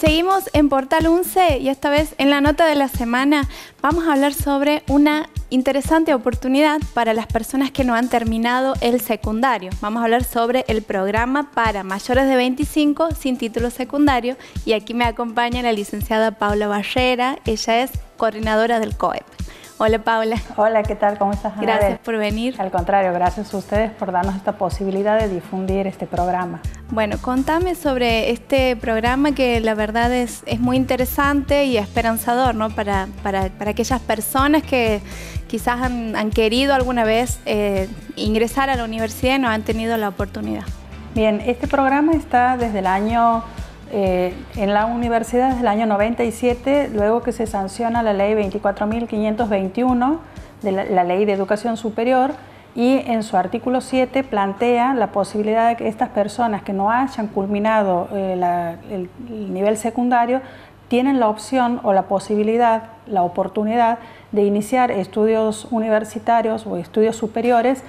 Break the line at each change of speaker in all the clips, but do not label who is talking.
seguimos en Portal 11 y esta vez en la nota de la semana vamos a hablar sobre una interesante oportunidad para las personas que no han terminado el secundario. Vamos a hablar sobre el programa para mayores de 25 sin título secundario y aquí me acompaña la licenciada Paula Barrera, ella es coordinadora del COEP. Hola Paula. Hola, ¿qué tal? ¿Cómo estás? gracias
por venir. Al contrario, gracias a ustedes por darnos esta posibilidad de difundir
este programa. Bueno, contame sobre este programa que la verdad es, es muy interesante y esperanzador para, para, aquellas personas que quizás han, querido alguna vez eh, ingresar a la universidad y no han tenido la oportunidad. Bien, este
programa está desde el año eh, en la universidad desde el año 97, luego que se sanciona la ley 24.521 de la, ley de educación superior y en su artículo 7 plantea la posibilidad de que estas personas que no hayan culminado eh, el nivel secundario tienen la opción o la posibilidad, la oportunidad de iniciar estudios universitarios o estudios superiores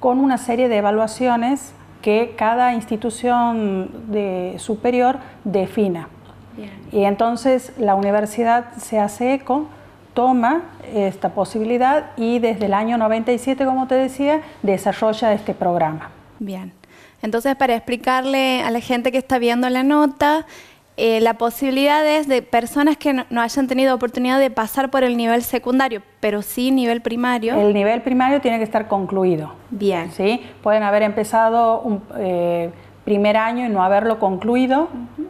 con una serie de evaluaciones que cada institución de superior defina. Y entonces la universidad se hace eco, toma esta posibilidad y desde el año 97, como te decía, desarrolla este programa.
Bien. Entonces, para explicarle a la gente que está viendo la nota, eh, la posibilidad es de personas que no, hayan tenido oportunidad de pasar por el nivel secundario, pero sí nivel primario. El
nivel primario tiene que estar concluido. Bien. ¿sí? Pueden haber empezado un eh, primer año y no haberlo concluido,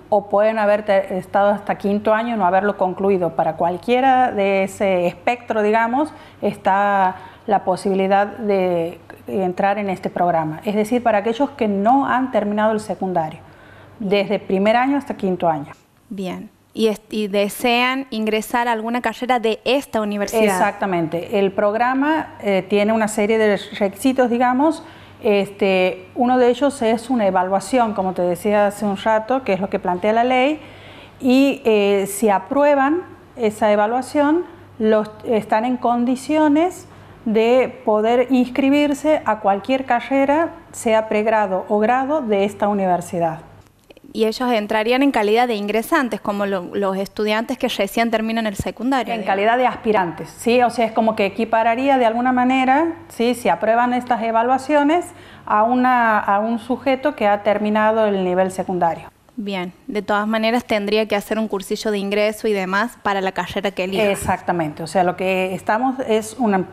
o pueden haber estado hasta quinto año y no haberlo concluido. Para cualquiera de ese espectro, digamos, está la posibilidad de entrar en este programa. Es decir, para aquellos que no han terminado el secundario desde primer año hasta quinto año.
Bien. Y, desean ingresar a alguna carrera de esta universidad. Exactamente. El programa
eh, tiene una serie de requisitos, digamos. Este, uno de ellos es una evaluación, como te decía hace un rato, que es lo que plantea la ley. Y eh, si aprueban esa evaluación, están en condiciones de poder inscribirse a cualquier carrera, sea pregrado o grado,
de esta universidad y ellos entrarían en calidad de ingresantes, como los estudiantes que recién terminan el secundario. En calidad de aspirantes, ¿sí? O sea, es como que equipararía de
alguna manera, ¿sí? Si aprueban estas evaluaciones a, una, un sujeto que ha terminado el nivel
secundario. Bien, de todas maneras tendría que hacer un cursillo de ingreso y demás para la carrera que elija. Exactamente, o sea, lo que estamos es una,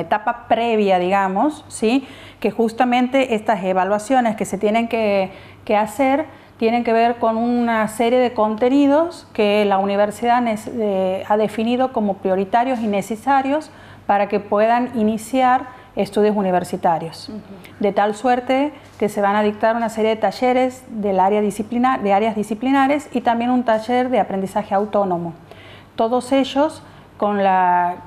etapa previa, digamos, ¿sí? que justamente estas evaluaciones que se tienen que, que hacer tienen que ver con una serie de contenidos que la universidad eh, ha definido como prioritarios y necesarios para que puedan iniciar estudios universitarios. De tal suerte que se van a dictar una serie de talleres del área de áreas disciplinares y también un taller de aprendizaje autónomo. Todos ellos con la,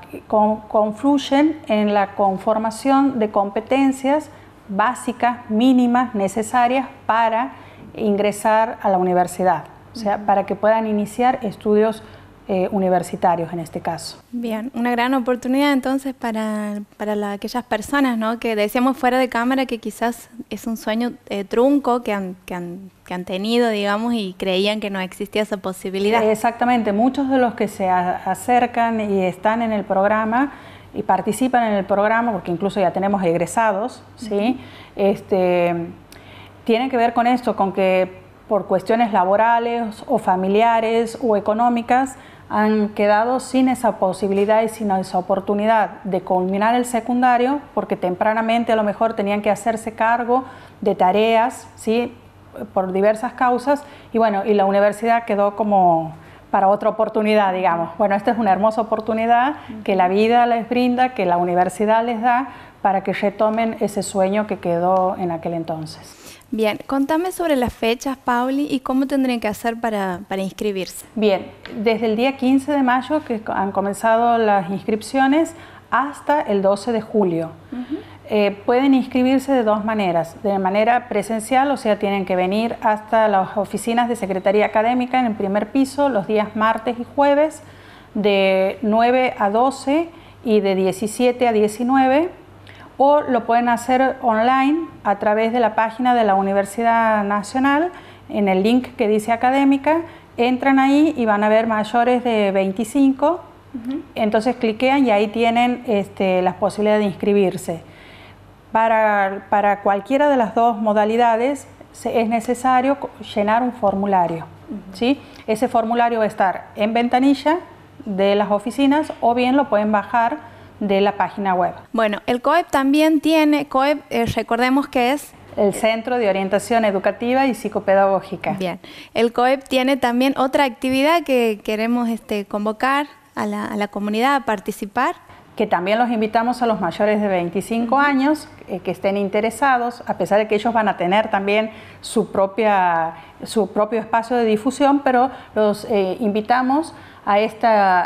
confluyen en la conformación de competencias básicas, mínimas, necesarias para ingresar a la universidad, o sea, para que puedan iniciar estudios eh, universitarios en este caso.
Bien, una gran oportunidad entonces para, aquellas personas ¿no? que decíamos fuera de cámara que quizás es un sueño eh, trunco que han, tenido, digamos, y creían que no existía esa posibilidad. Exactamente,
muchos de los que se acercan y están en el programa y participan en el programa, porque incluso ya tenemos egresados, ¿sí? tiene que ver con esto, con que por cuestiones laborales o familiares o económicas han quedado sin esa posibilidad y sin esa oportunidad de culminar el secundario porque tempranamente a lo mejor tenían que hacerse cargo de tareas, ¿sí? por diversas causas y bueno, y la universidad quedó como para otra oportunidad, digamos. Bueno, esta es una hermosa oportunidad que la vida les brinda, que la universidad les da para que retomen ese sueño que quedó en aquel entonces.
Bien, contame sobre las fechas, Pauli, y cómo tendrían que hacer para, inscribirse. Bien,
desde el día 15 de mayo que han comenzado las inscripciones hasta el 12 de julio. Eh, pueden inscribirse de dos maneras, de manera presencial, o sea, tienen que venir hasta las oficinas de Secretaría Académica en el primer piso los días martes y jueves de 9 a 12 y de 17 a 19 o lo pueden hacer online a través de la página de la Universidad Nacional en el link que dice académica. Entran ahí y van a ver mayores de 25, entonces cliquean y ahí tienen este, las posibilidades de inscribirse. Para, para, cualquiera de las dos modalidades es necesario llenar un formulario. ¿sí? Ese formulario va a estar en ventanilla de las oficinas o bien lo pueden bajar de la página web.
Bueno, el COEP también tiene, COEP eh, recordemos que es... El Centro de Orientación Educativa y Psicopedagógica. Bien, el COEP tiene también otra actividad que queremos este, convocar a la comunidad a participar que también los invitamos a
los mayores de 25 años eh, que estén interesados, a pesar de que ellos van a tener también su, propia, su propio espacio de difusión, pero los eh, invitamos a,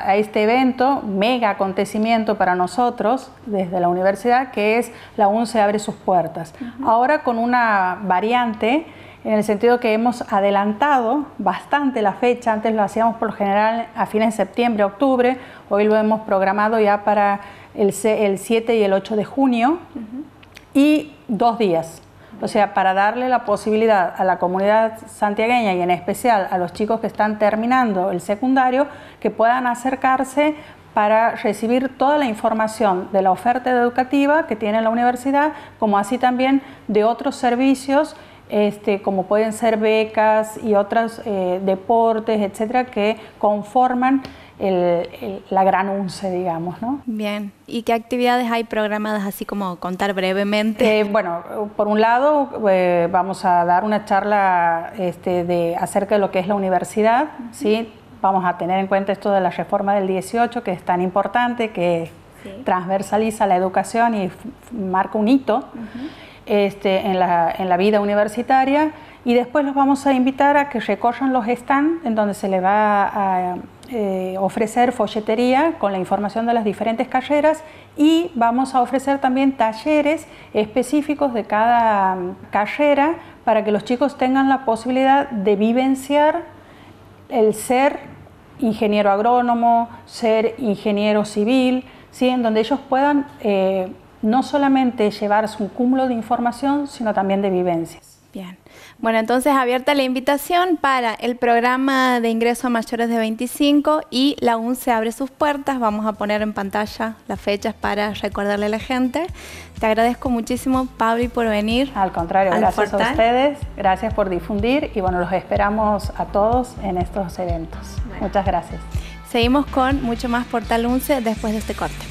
a este evento, mega acontecimiento para nosotros desde la universidad, que es la UNCE abre sus puertas. Ahora con una variante en el sentido que hemos adelantado bastante la fecha, antes lo hacíamos por lo general a fines de septiembre, octubre, hoy lo hemos programado ya para el, 7 y el 8 de junio y dos días. O sea, para darle la posibilidad a la comunidad santiagueña y en especial a los chicos que están terminando el secundario, que puedan acercarse para recibir toda la información de la oferta educativa que tiene la universidad, como así también de otros servicios este, como pueden ser becas y otros eh, deportes, etcétera, que conforman la gran UNCE, digamos. ¿no? Bien, ¿y qué actividades hay
programadas, así como contar brevemente? Eh, bueno,
por un lado, eh, vamos a dar una charla este, de, acerca de lo que es la universidad, ¿sí? Vamos a tener en cuenta esto de la reforma del 18, que es tan importante, que transversaliza la educación y marca un hito. Este, en, la, vida universitaria y después los vamos a invitar a que recorran los stands en donde se les va a eh, ofrecer folletería con la información de las diferentes carreras y vamos a ofrecer también talleres específicos de cada mm, carrera para que los chicos tengan la posibilidad de vivenciar el ser ingeniero agrónomo, ser ingeniero civil, ¿sí? en donde ellos puedan eh,
no solamente
llevar un cúmulo de información, sino también de vivencias.
Bien. Bueno, entonces abierta la invitación para el programa de ingreso a mayores de 25 y la UNCE abre sus puertas. Vamos a poner en pantalla las fechas para recordarle a la gente. Te agradezco muchísimo, Pablo, por venir. Al contrario, gracias a ustedes,
gracias por difundir y bueno, los esperamos a todos en estos eventos. Muchas gracias.
Seguimos con mucho más Portal UNCE después de este corte.